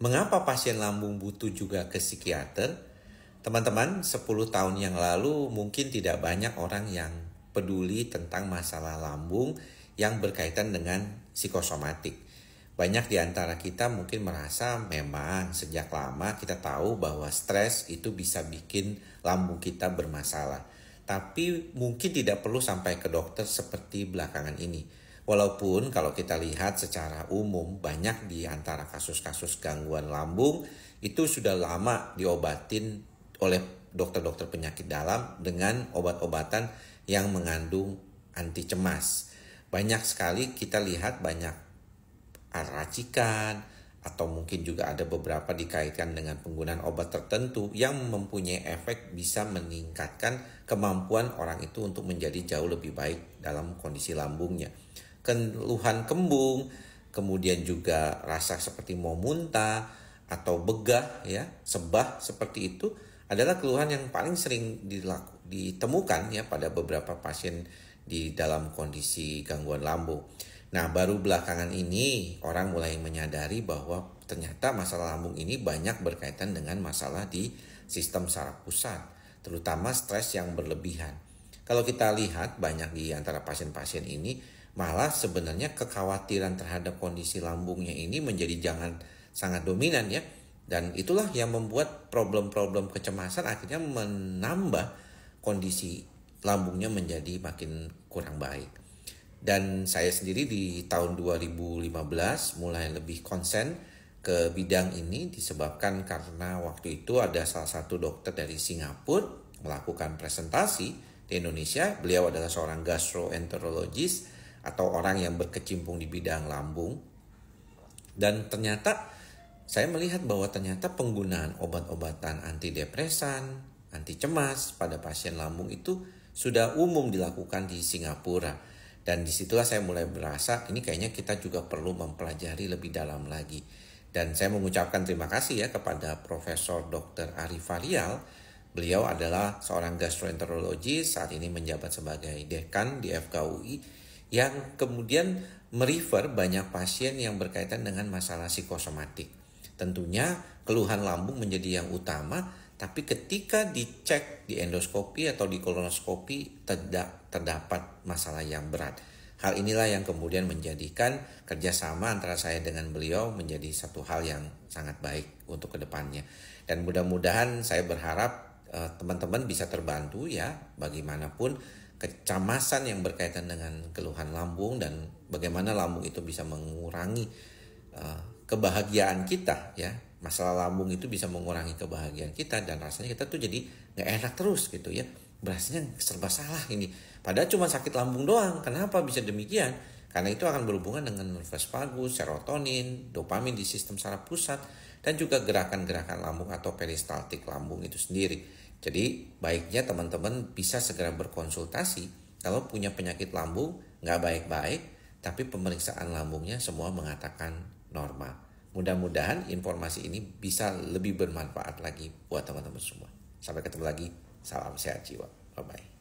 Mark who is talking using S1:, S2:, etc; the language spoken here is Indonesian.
S1: Mengapa pasien lambung butuh juga ke psikiater? Teman-teman, 10 tahun yang lalu mungkin tidak banyak orang yang peduli tentang masalah lambung yang berkaitan dengan psikosomatik. Banyak di antara kita mungkin merasa memang sejak lama kita tahu bahwa stres itu bisa bikin lambung kita bermasalah. Tapi mungkin tidak perlu sampai ke dokter seperti belakangan ini. Walaupun kalau kita lihat secara umum banyak di antara kasus-kasus gangguan lambung itu sudah lama diobatin oleh dokter-dokter penyakit dalam dengan obat-obatan yang mengandung anti cemas. Banyak sekali kita lihat banyak racikan atau mungkin juga ada beberapa dikaitkan dengan penggunaan obat tertentu yang mempunyai efek bisa meningkatkan kemampuan orang itu untuk menjadi jauh lebih baik dalam kondisi lambungnya keluhan kembung, kemudian juga rasa seperti mau muntah atau begah ya, sebah seperti itu adalah keluhan yang paling sering dilaku, ditemukan ya pada beberapa pasien di dalam kondisi gangguan lambung. Nah, baru belakangan ini orang mulai menyadari bahwa ternyata masalah lambung ini banyak berkaitan dengan masalah di sistem saraf pusat, terutama stres yang berlebihan. Kalau kita lihat banyak di antara pasien-pasien ini Malah sebenarnya kekhawatiran terhadap kondisi lambungnya ini menjadi jangan sangat dominan ya. Dan itulah yang membuat problem-problem kecemasan akhirnya menambah kondisi lambungnya menjadi makin kurang baik. Dan saya sendiri di tahun 2015 mulai lebih konsen ke bidang ini disebabkan karena waktu itu ada salah satu dokter dari Singapura melakukan presentasi di Indonesia. Beliau adalah seorang gastroenterologis atau orang yang berkecimpung di bidang lambung. Dan ternyata saya melihat bahwa ternyata penggunaan obat-obatan antidepresan, anti cemas pada pasien lambung itu sudah umum dilakukan di Singapura. Dan disitulah saya mulai merasa ini kayaknya kita juga perlu mempelajari lebih dalam lagi. Dan saya mengucapkan terima kasih ya kepada Profesor Dr. Arif Arial. Beliau adalah seorang gastroenterologi saat ini menjabat sebagai dekan di FKUI yang kemudian merefer banyak pasien yang berkaitan dengan masalah psikosomatik. Tentunya keluhan lambung menjadi yang utama, tapi ketika dicek di endoskopi atau di kolonoskopi tidak terdapat masalah yang berat. Hal inilah yang kemudian menjadikan kerjasama antara saya dengan beliau menjadi satu hal yang sangat baik untuk kedepannya. Dan mudah-mudahan saya berharap eh, teman-teman uh, teman -teman bisa terbantu ya, bagaimanapun kecemasan yang berkaitan dengan keluhan lambung dan bagaimana lambung itu bisa mengurangi uh, kebahagiaan kita ya masalah lambung itu bisa mengurangi kebahagiaan kita dan rasanya kita tuh jadi nggak enak terus gitu ya berasnya serba salah ini padahal cuma sakit lambung doang kenapa bisa demikian karena itu akan berhubungan dengan nervous vagus serotonin dopamin di sistem saraf pusat dan juga gerakan-gerakan lambung atau peristaltik lambung itu sendiri jadi baiknya teman-teman bisa segera berkonsultasi kalau punya penyakit lambung nggak baik-baik, tapi pemeriksaan lambungnya semua mengatakan normal. Mudah-mudahan informasi ini bisa lebih bermanfaat lagi buat teman-teman semua. Sampai ketemu lagi. Salam sehat jiwa. Bye-bye.